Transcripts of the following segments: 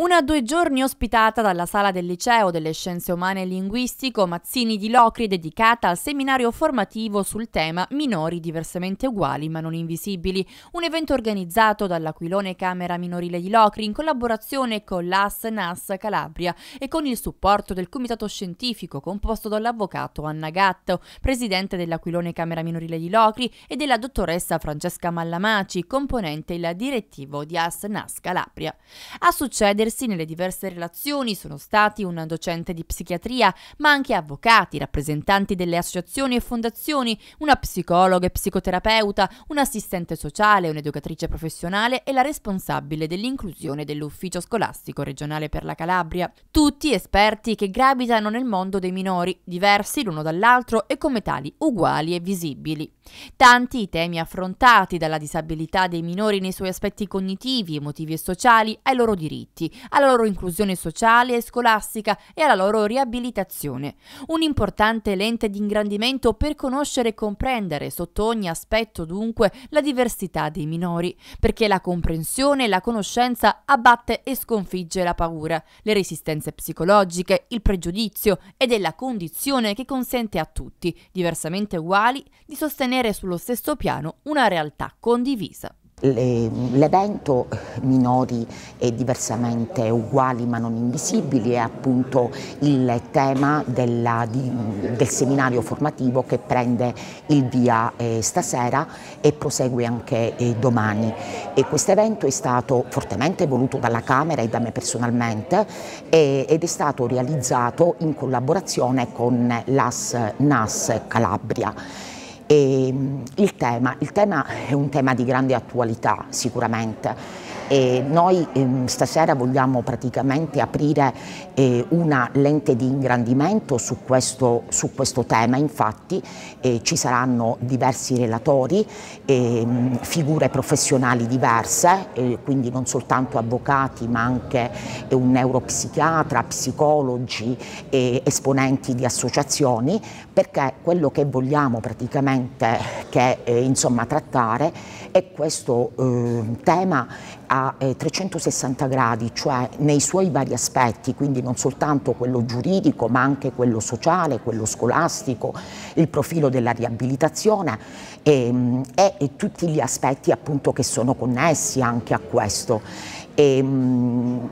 Una a due giorni ospitata dalla sala del Liceo delle Scienze Umane e Linguistico Mazzini di Locri dedicata al seminario formativo sul tema Minori diversamente uguali ma non invisibili, un evento organizzato dall'Aquilone Camera Minorile di Locri in collaborazione con l'AS NAS Calabria e con il supporto del comitato scientifico composto dall'avvocato Anna Gatto, presidente dell'Aquilone Camera Minorile di Locri e della dottoressa Francesca Mallamaci, componente il direttivo di AS NAS Calabria. A succedere immersi nelle diverse relazioni sono stati un docente di psichiatria, ma anche avvocati, rappresentanti delle associazioni e fondazioni, una psicologa e psicoterapeuta, un assistente sociale, un'educatrice professionale e la responsabile dell'inclusione dell'ufficio scolastico regionale per la Calabria. Tutti esperti che gravitano nel mondo dei minori, diversi l'uno dall'altro e come tali uguali e visibili. Tanti i temi affrontati dalla disabilità dei minori nei suoi aspetti cognitivi, emotivi e sociali, ai loro diritti, alla loro inclusione sociale e scolastica e alla loro riabilitazione. Un importante lente di ingrandimento per conoscere e comprendere sotto ogni aspetto dunque la diversità dei minori, perché la comprensione e la conoscenza abbatte e sconfigge la paura, le resistenze psicologiche, il pregiudizio ed è la condizione che consente a tutti, diversamente uguali, di sostenere tenere sullo stesso piano una realtà condivisa. L'evento eh, Minori e diversamente uguali ma non invisibili è appunto il tema della, di, del seminario formativo che prende il via eh, stasera e prosegue anche eh, domani. Questo evento è stato fortemente voluto dalla Camera e da me personalmente e, ed è stato realizzato in collaborazione con l'AS NAS Calabria Ehm, il tema, il tema è un tema di grande attualità sicuramente e noi ehm, stasera vogliamo praticamente aprire eh, una lente di ingrandimento su questo, su questo tema, infatti eh, ci saranno diversi relatori, ehm, figure professionali diverse, eh, quindi non soltanto avvocati ma anche eh, un neuropsichiatra, psicologi, eh, esponenti di associazioni, perché quello che vogliamo praticamente che, eh, insomma, trattare e questo ehm, eh, tema a 360 gradi, cioè nei suoi vari aspetti, quindi non soltanto quello giuridico ma anche quello sociale, quello scolastico, il profilo della riabilitazione e, ehm, e, e tutti gli aspetti appunto che sono connessi anche a questo. E, ehm,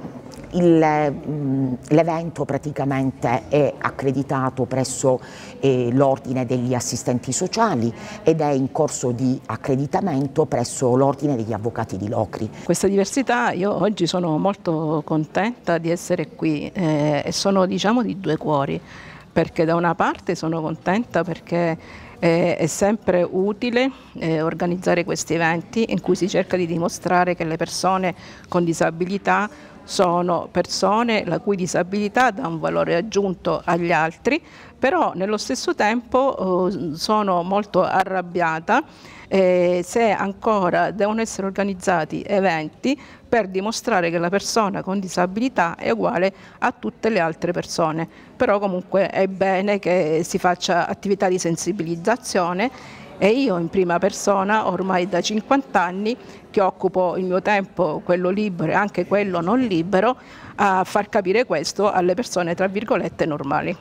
Mm, l'evento praticamente è accreditato presso eh, l'Ordine degli Assistenti Sociali ed è in corso di accreditamento presso l'Ordine degli Avvocati di Locri. Questa diversità, io oggi sono molto contenta di essere qui eh, e sono diciamo di due cuori perché da una parte sono contenta perché eh, è sempre utile eh, organizzare questi eventi in cui si cerca di dimostrare che le persone con disabilità sono persone la cui disabilità dà un valore aggiunto agli altri, però nello stesso tempo eh, sono molto arrabbiata eh, se ancora devono essere organizzati eventi per dimostrare che la persona con disabilità è uguale a tutte le altre persone. Però comunque è bene che si faccia attività di sensibilizzazione e io in prima persona ormai da 50 anni che occupo il mio tempo, quello libero e anche quello non libero, a far capire questo alle persone tra virgolette normali.